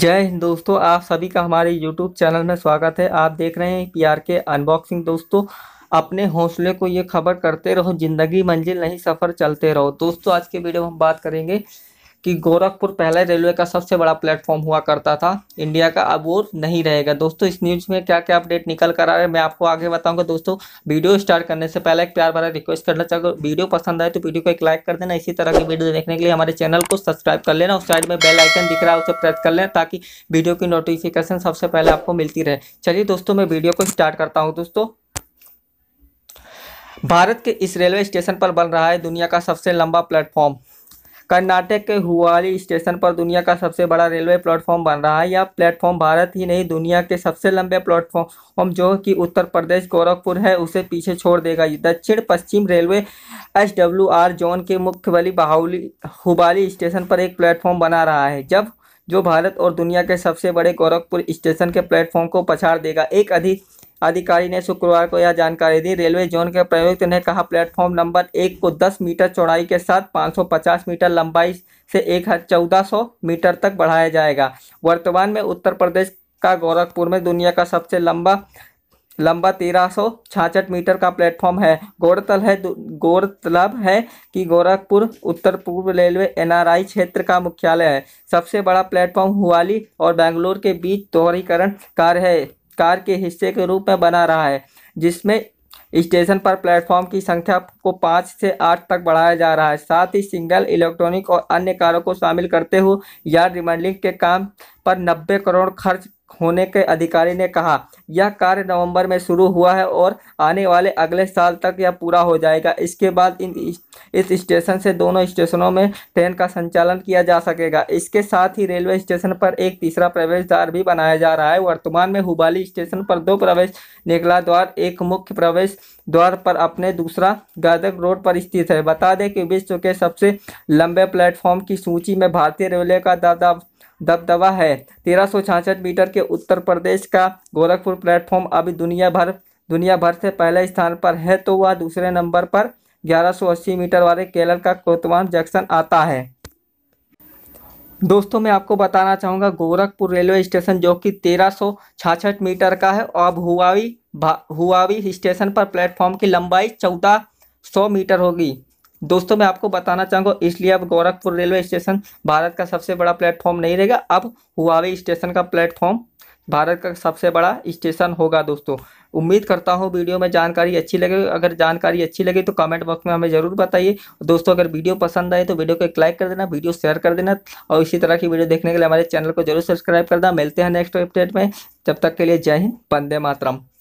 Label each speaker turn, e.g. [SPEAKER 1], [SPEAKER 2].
[SPEAKER 1] जय हिंद दोस्तों आप सभी का हमारे YouTube चैनल में स्वागत है आप देख रहे हैं पी आर के अनबॉक्सिंग दोस्तों अपने हौसले को ये खबर करते रहो ज़िंदगी मंजिल नहीं सफ़र चलते रहो दोस्तों आज के वीडियो में हम बात करेंगे कि गोरखपुर पहले रेलवे का सबसे बड़ा प्लेटफॉर्म हुआ करता था इंडिया का अब वो नहीं रहेगा दोस्तों इस न्यूज़ में क्या क्या अपडेट निकल कर आ रहा है मैं आपको आगे बताऊंगा दोस्तों वीडियो स्टार्ट करने से पहले एक प्यार भरा रिक्वेस्ट करना चाहूँगा वीडियो पसंद आए तो वीडियो को एक लाइक कर देना इसी तरह की वीडियो देखने के लिए हमारे चैनल को सब्सक्राइब कर लेना और साइड में बेल आइकन दिख रहा है उसे प्रेस कर लेना ताकि वीडियो की नोटिफिकेशन सबसे पहले आपको मिलती रहे चलिए दोस्तों मैं वीडियो को स्टार्ट करता हूँ दोस्तों भारत के इस रेलवे स्टेशन पर बन रहा है दुनिया का सबसे लंबा प्लेटफॉर्म कर्नाटक के हुआली स्टेशन पर दुनिया का सबसे बड़ा रेलवे प्लेटफॉर्म बन रहा है यह प्लेटफॉर्म भारत ही नहीं दुनिया के सबसे लंबे प्लेटफॉर्म जो कि उत्तर प्रदेश गोरखपुर है उसे पीछे छोड़ देगा दक्षिण पश्चिम रेलवे एस जोन के मुख्य वाली बाहुली हुबाली स्टेशन पर एक प्लेटफॉर्म बना रहा है जब जो भारत और दुनिया के सबसे बड़े गोरखपुर स्टेशन के प्लेटफॉर्म को पछाड़ देगा एक अधिक अधिकारी ने शुक्रवार को यह जानकारी दी रेलवे जोन के प्रयुक्त ने कहा प्लेटफॉर्म नंबर एक को 10 मीटर चौड़ाई के साथ 550 मीटर लंबाई से एक चौदह सौ मीटर तक बढ़ाया जाएगा वर्तमान में उत्तर प्रदेश का गोरखपुर में दुनिया का सबसे लंबा लंबा तेरह सौ छाछठ मीटर का प्लेटफॉर्म है गौरतल है गौरतलब है कि गोरखपुर उत्तर पूर्व रेलवे एनआरआई क्षेत्र का मुख्यालय है सबसे बड़ा प्लेटफॉर्म हुआली और बेंगलोर के बीच दोहरीकरण कार्य है कार के हिस्से के रूप में बना रहा है जिसमें स्टेशन पर प्लेटफॉर्म की संख्या को पाँच से आठ तक बढ़ाया जा रहा है साथ ही सिंगल इलेक्ट्रॉनिक और अन्य कारों को शामिल करते हुए यार्ड रिमंडलिंग के काम पर नब्बे करोड़ खर्च होने के अधिकारी ने कहा यह कार्य नवंबर में शुरू हुआ है और आने वाले अगले साल तक यह पूरा हो जाएगा इसके बाद इन इस स्टेशन से दोनों स्टेशनों में ट्रेन का संचालन किया जा सकेगा इसके साथ ही रेलवे स्टेशन पर एक तीसरा प्रवेश द्वार भी बनाया जा रहा है वर्तमान में हुबाली स्टेशन पर दो प्रवेश निकला द्वार एक मुख्य प्रवेश द्वार पर अपने दूसरा गादक रोड पर स्थित है बता दें कि विश्व के सबसे लंबे प्लेटफॉर्म की सूची में भारतीय रेलवे का दादा दबदबा है तेरह मीटर के उत्तर प्रदेश का गोरखपुर प्लेटफॉर्म अभी दुनिया भर दुनिया भर से पहले स्थान पर है तो वह दूसरे नंबर पर 1180 मीटर वाले केरल का कोतवान जंक्शन आता है दोस्तों मैं आपको बताना चाहूँगा गोरखपुर रेलवे स्टेशन जो कि तेरह मीटर का है और अब हुआवी हुआवी स्टेशन पर प्लेटफॉर्म की लंबाई चौदह सौ मीटर होगी दोस्तों मैं आपको बताना चाहूंगा इसलिए अब गोरखपुर रेलवे स्टेशन भारत का सबसे बड़ा प्लेटफॉर्म नहीं रहेगा अब हुआवे स्टेशन का प्लेटफॉर्म भारत का सबसे बड़ा स्टेशन होगा दोस्तों उम्मीद करता हूँ वीडियो में जानकारी अच्छी लगे अगर जानकारी अच्छी लगे तो कमेंट बॉक्स में हमें ज़रूर बताइए दोस्तों अगर वीडियो पसंद आए तो वीडियो को एक लाइक कर देना वीडियो शेयर कर देना और इसी तरह की वीडियो देखने के लिए हमारे चैनल को जरूर सब्सक्राइब करना मिलते हैं नेक्स्ट अपडेट में जब तक के लिए जय हिंद बंदे मातरम